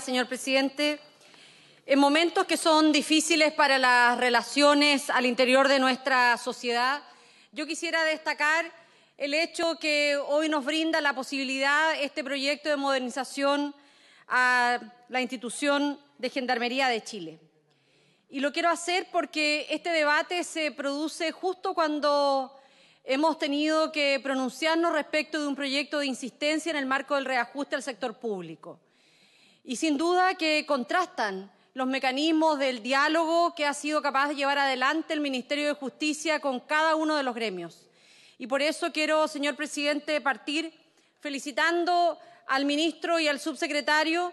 señor presidente. En momentos que son difíciles para las relaciones al interior de nuestra sociedad, yo quisiera destacar el hecho que hoy nos brinda la posibilidad este proyecto de modernización a la institución de Gendarmería de Chile. Y lo quiero hacer porque este debate se produce justo cuando hemos tenido que pronunciarnos respecto de un proyecto de insistencia en el marco del reajuste al sector público. Y sin duda que contrastan los mecanismos del diálogo que ha sido capaz de llevar adelante el Ministerio de Justicia con cada uno de los gremios. Y por eso quiero, señor presidente, partir felicitando al ministro y al subsecretario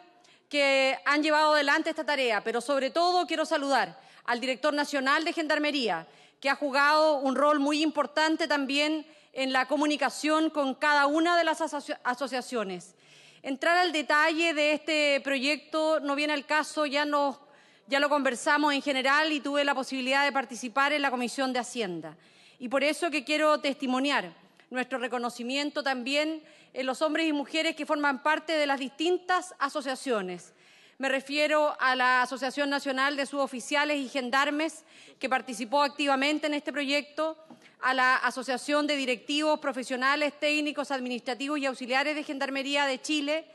que han llevado adelante esta tarea, pero sobre todo quiero saludar al director nacional de Gendarmería, que ha jugado un rol muy importante también en la comunicación con cada una de las asociaciones entrar al detalle de este proyecto no viene al caso, ya, lo conversamos en general y tuve la posibilidad de participar en la Comisión de Hacienda. Y por eso que quiero testimoniar nuestro reconocimiento también en los hombres y mujeres que forman parte de las distintas asociaciones. Me refiero a la Asociación Nacional de Suboficiales y Gendarmes, que participó activamente en este proyecto, a la Asociación de Directivos Profesionales, Técnicos, Administrativos y Auxiliares de Gendarmería de Chile,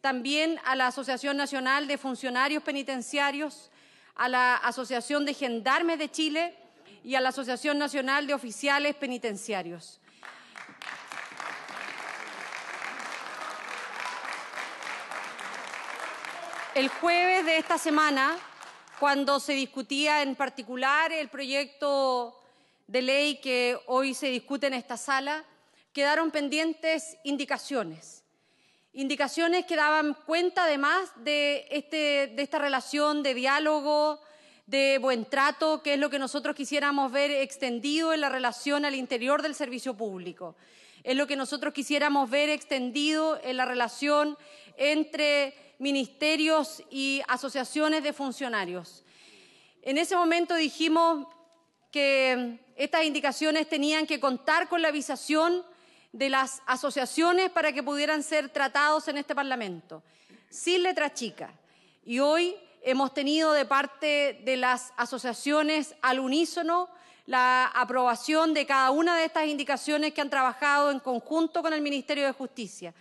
también a la Asociación Nacional de Funcionarios Penitenciarios, a la Asociación de Gendarmes de Chile y a la Asociación Nacional de Oficiales Penitenciarios. El jueves de esta semana, cuando se discutía en particular el proyecto de ley que hoy se discute en esta sala, quedaron pendientes indicaciones. Indicaciones que daban cuenta además de, este, de esta relación de diálogo, de buen trato, que es lo que nosotros quisiéramos ver extendido en la relación al interior del servicio público. Es lo que nosotros quisiéramos ver extendido en la relación entre ministerios y asociaciones de funcionarios. En ese momento dijimos, que mm, estas indicaciones tenían que contar con la avisación de las asociaciones para que pudieran ser tratados en este Parlamento, sin letra chica. Y hoy hemos tenido de parte de las asociaciones al unísono la aprobación de cada una de estas indicaciones que han trabajado en conjunto con el Ministerio de Justicia.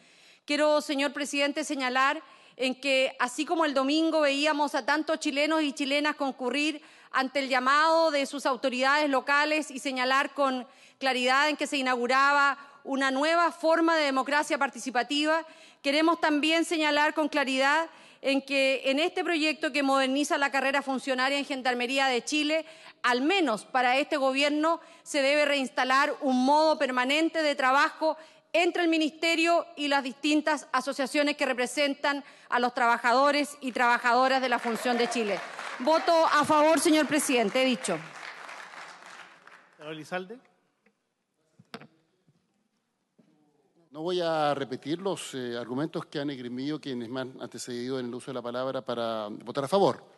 Quiero, señor presidente, señalar en que así como el domingo veíamos a tantos chilenos y chilenas concurrir ante el llamado de sus autoridades locales y señalar con claridad en que se inauguraba una nueva forma de democracia participativa, queremos también señalar con claridad en que en este proyecto que moderniza la carrera funcionaria en Gendarmería de Chile, al menos para este gobierno, se debe reinstalar un modo permanente de trabajo entre el Ministerio y las distintas asociaciones que representan a los trabajadores y trabajadoras de la Función de Chile. Voto a favor, señor presidente, he dicho. No voy a repetir los eh, argumentos que han esgrimido quienes me han antecedido en el uso de la palabra para votar a favor.